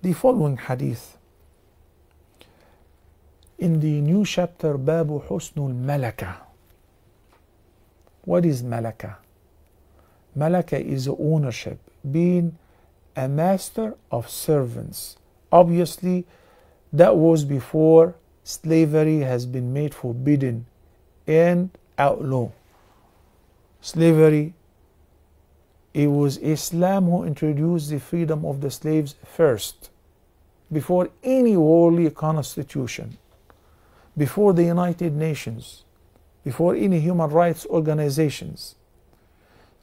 The following hadith in the new chapter Babu Husnul Malaka. What is Malaka? Malaka is ownership, being a master of servants. Obviously, that was before slavery has been made forbidden and outlaw. Slavery it was Islam who introduced the freedom of the slaves first, before any worldly constitution, before the United Nations, before any human rights organizations.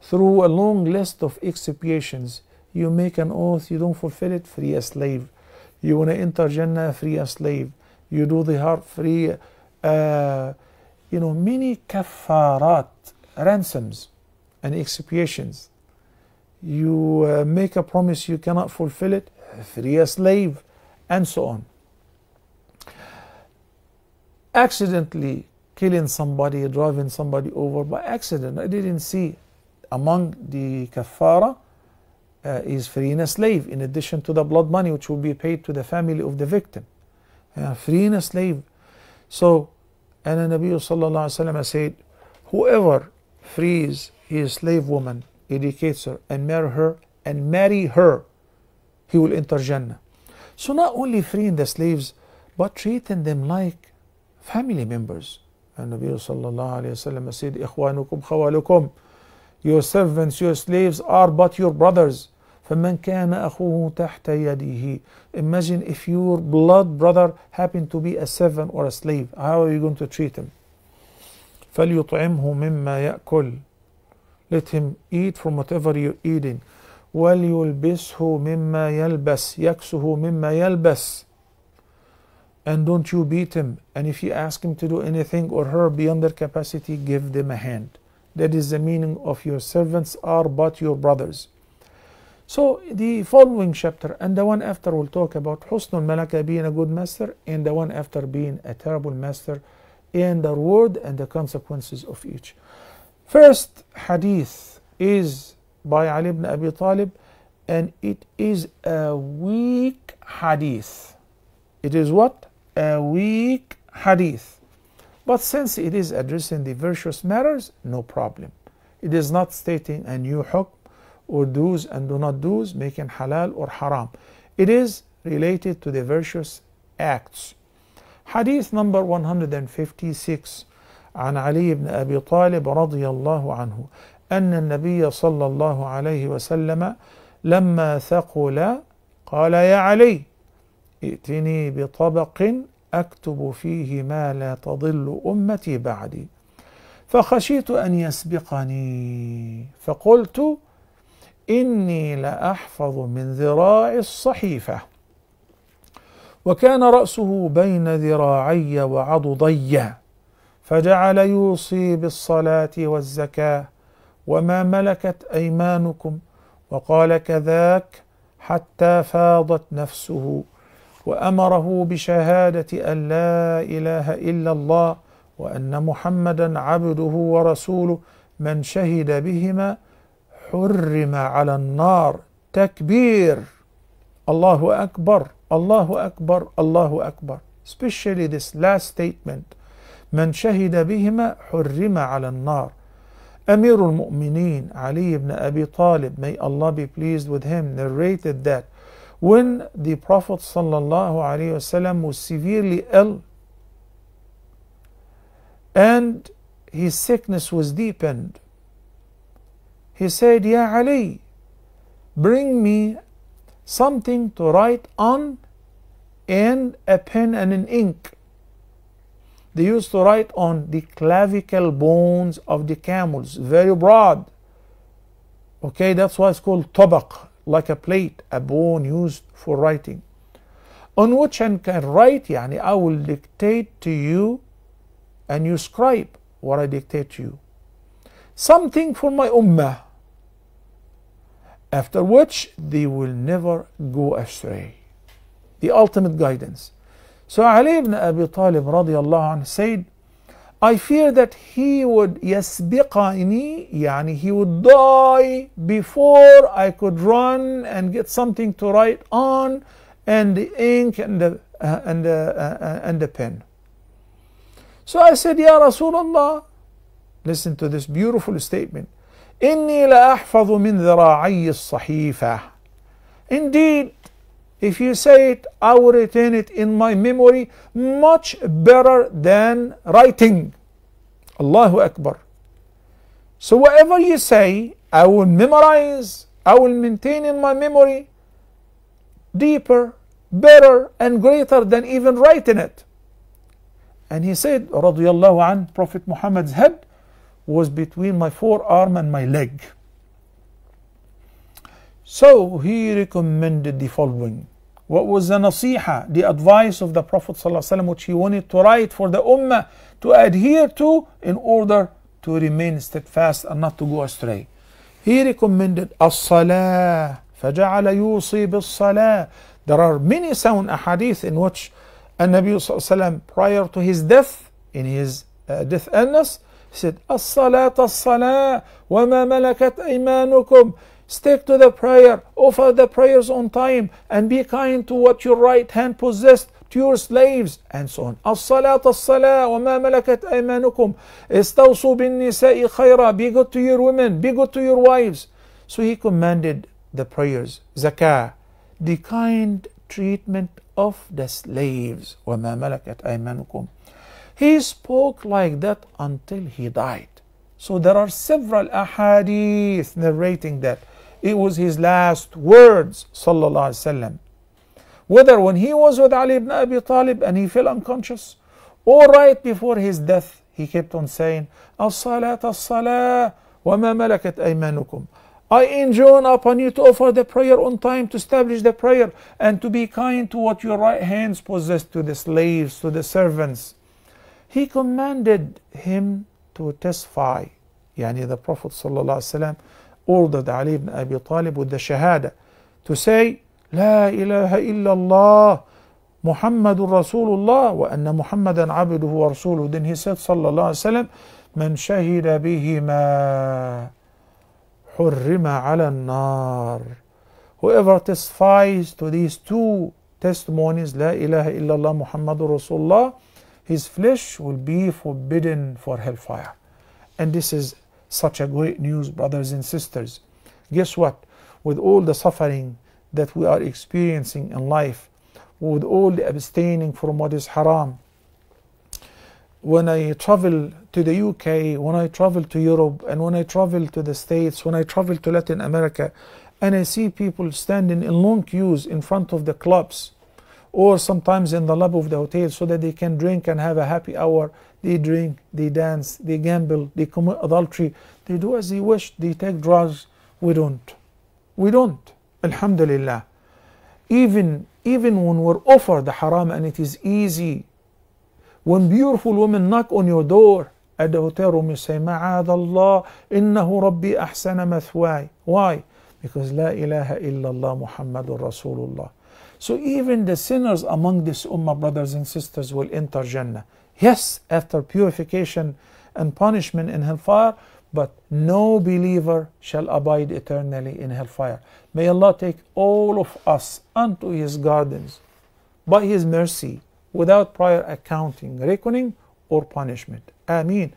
Through a long list of expiations, you make an oath, you don't fulfill it, free a slave. You want to enter Jannah, free a slave. You do the heart, free. Uh, you know, many kafarat, ransoms and expiations you uh, make a promise you cannot fulfill it, free a slave, and so on. Accidentally killing somebody, driving somebody over by accident. I didn't see among the kafara uh, is freeing a slave in addition to the blood money which will be paid to the family of the victim. Uh, freeing a slave. So, and the Nabi said, Whoever frees his slave woman educates her and marry her and marry her, he will enter Jannah. So not only freeing the slaves, but treating them like family members. And Nabi sallallahu alayhi wa said, إخوانكم خواlukum. Your servants, your slaves are but your brothers. فمن كان أخوه تحت يده Imagine if your blood brother happened to be a servant or a slave. How are you going to treat him? فليطعمه مما يأكل let him eat from whatever you're eating. وَلْيُلْبِسْهُ مِمَّا يَلْبَسْ يَكْسُهُ مِمَّا يَلْبَسْ And don't you beat him. And if you ask him to do anything or her beyond their capacity, give them a hand. That is the meaning of your servants are but your brothers. So the following chapter and the one after will talk about Husnul Malaka being a good master and the one after being a terrible master and the reward and the consequences of each. First hadith is by Ali ibn Abi Talib and it is a weak hadith. It is what? A weak hadith. But since it is addressing the virtuous matters, no problem. It is not stating a new hukm or do's and do not do's, making halal or haram. It is related to the virtuous acts. Hadith number 156 عن علي بن ابي طالب رضي الله عنه ان النبي صلى الله عليه وسلم لما ثقل قال يا علي ائتني بطبق اكتب فيه ما لا تضل امتي بعدي فخشيت ان يسبقني فقلت اني لاحفظ من ذراع الصحيفه وكان راسه بين ذراعي وعضدي فجعل يوصي بالصلاة والزكاة وما ملكت أيمانكم وقال كذاك حتى فاضت نفسه وأمره بشهادة أن لا إله إلا الله وأن محمدا عبده ورسوله من شهد بهما حرم على النار تكبير الله أكبر الله أكبر الله أكبر especially this last statement من شهد بهما حرم على النار أمير المؤمنين علي بن أبي طالب may Allah be pleased with him narrated that when the Prophet صلى الله عليه وسلم was severely ill and his sickness was deepened he said يا علي bring me something to write on and a pen and an ink They used to write on the clavicle bones of the camels, very broad. Okay, that's why it's called tabaq, like a plate, a bone used for writing. On which I can write, يعني I will dictate to you and you scribe what I dictate to you. Something for my ummah, after which they will never go astray. The ultimate guidance. So Ali ibn Abi Talib radiallahu anhu said, I fear that he would yasbiqani, yani he would die before I could run and get something to write on and the ink and the, uh, and the, uh, uh and the pen. So I said, Ya Rasulullah, listen to this beautiful statement. إني لأحفظ من Indeed, if you say it, I will retain it in my memory much better than writing. Allahu Akbar. So whatever you say, I will memorize, I will maintain in my memory deeper, better, and greater than even writing it. And he said, radiallahu an, Prophet Muhammad's head was between my forearm and my leg. So he recommended the following what was the nasiha, the advice of the Prophet ﷺ, which he wanted to write for the ummah to adhere to in order to remain steadfast and not to go astray? He recommended as-salah, فَجَعَلَ يُوصِي بِالصَّلَاةِ There are many sound ahadith in which النبي Nabi ﷺ, prior to his death, in his uh, death illness, he said, الصلاة الصلاة وما ملكت أيمانكم Stick to the prayer, offer the prayers on time, and be kind to what your right hand possessed, to your slaves, and so on. الصلاة الصلاة وما ملكت أيمانكم استوصوا بالنساء خيرا Be good to your women, be good to your wives. So he commanded the prayers, zakah, the kind treatment of the slaves. وما ملكت أيمانكم He spoke like that until he died. So there are several ahadith narrating that. It was his last words, sallallahu alaihi wasallam. Whether when he was with Ali ibn Abi Talib and he fell unconscious, or right before his death, he kept on saying, As-salat, as-salah, wa ma malakat aymanukum. I enjoin upon you to offer the prayer on time, to establish the prayer, and to be kind to what your right hands possess to the slaves, to the servants. He commanded him to testify يعني the Prophet ﷺ ordered Ali ibn Abi Talib with the Shahada to say, La ilaha illallah, Muhammadur Rasulullah, wa anna Muhammadan abduhu wa rasuluh. Then he said, Sallallahu Alaihi Wasallam, Man shahida bihima hurrima ala nar. Whoever testifies to these two testimonies, La ilaha illallah, Muhammadur Rasulullah, his flesh will be forbidden for hellfire. And this is Such a great news, brothers and sisters. Guess what? With all the suffering that we are experiencing in life, with all the abstaining from what is haram, when I travel to the UK, when I travel to Europe, and when I travel to the States, when I travel to Latin America, and I see people standing in long queues in front of the clubs or sometimes in the lab of the hotel so that they can drink and have a happy hour. They drink, they dance, they gamble, they commit adultery, they do as they wish, they take drugs. We don't. We don't. Alhamdulillah. Even, even when we're offered the haram and it is easy, when beautiful women knock on your door at the hotel room, you say, معاذ Allah. إنه ربي أحسن مثواي. Why? Because La ilaha illallah Muhammadur Rasulullah. So even the sinners among this ummah, brothers and sisters, will enter Jannah. Yes, after purification and punishment in hellfire, but no believer shall abide eternally in hellfire. May Allah take all of us unto His gardens by His mercy without prior accounting, reckoning, or punishment. Ameen.